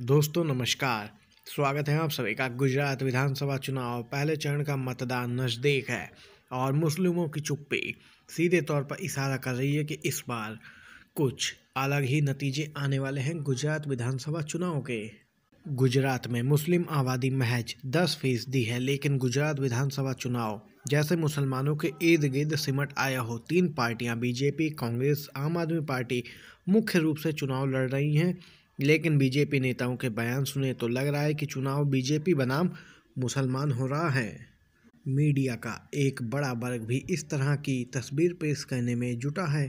दोस्तों नमस्कार स्वागत है आप सभी का गुजरात विधानसभा चुनाव पहले चरण का मतदान नज़दीक है और मुस्लिमों की चुप्पी सीधे तौर पर इशारा कर रही है कि इस बार कुछ अलग ही नतीजे आने वाले हैं गुजरात विधानसभा चुनाव के गुजरात में मुस्लिम आबादी महज दस फीसदी है लेकिन गुजरात विधानसभा चुनाव जैसे मुसलमानों के इर्द गिर्द सिमट आया हो तीन पार्टियां बीजेपी कांग्रेस आम आदमी पार्टी मुख्य रूप से चुनाव लड़ रही हैं लेकिन बीजेपी नेताओं के बयान सुने तो लग रहा है कि चुनाव बीजेपी बनाम मुसलमान हो रहा है मीडिया का एक बड़ा वर्ग भी इस तरह की तस्वीर पेश करने में जुटा है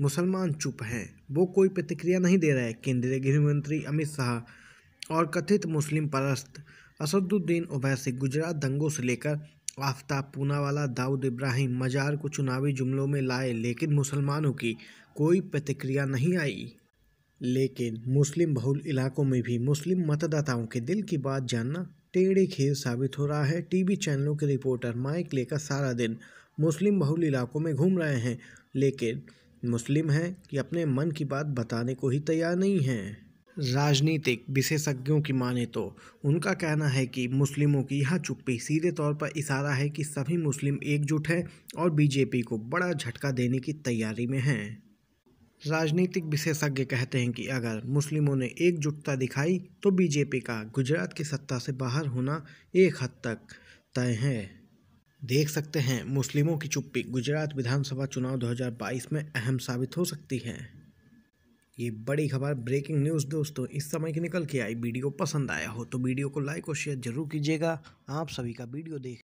मुसलमान चुप हैं वो कोई प्रतिक्रिया नहीं दे रहे केंद्रीय गृह मंत्री अमित शाह और कथित मुस्लिम परस्त असदुद्दीन ओवैसी गुजरात दंगों से लेकर आफ्ताब पूनावाला दाऊद इब्राहिम मजार को चुनावी जुमलों में लाए लेकिन मुसलमानों की कोई प्रतिक्रिया नहीं आई लेकिन मुस्लिम बहुल इलाकों में भी मुस्लिम मतदाताओं के दिल की बात जानना टेढ़ी खेल साबित हो रहा है टीवी चैनलों के रिपोर्टर माइक लेकर सारा दिन मुस्लिम बहुल इलाकों में घूम रहे हैं लेकिन मुस्लिम हैं कि अपने मन की बात बताने को ही तैयार नहीं हैं राजनीतिक विशेषज्ञों की माने तो उनका कहना है कि मुस्लिमों की यह चुप्पी सीधे तौर पर इशारा है कि सभी मुस्लिम एकजुट हैं और बीजेपी को बड़ा झटका देने की तैयारी में हैं राजनीतिक विशेषज्ञ कहते हैं कि अगर मुस्लिमों ने एकजुटता दिखाई तो बीजेपी का गुजरात की सत्ता से बाहर होना एक हद तक तय है देख सकते हैं मुस्लिमों की चुप्पी गुजरात विधानसभा चुनाव 2022 में अहम साबित हो सकती है ये बड़ी खबर ब्रेकिंग न्यूज़ दोस्तों इस समय की निकल के आई वीडियो पसंद आया हो तो वीडियो को लाइक और शेयर जरूर कीजिएगा आप सभी का वीडियो देख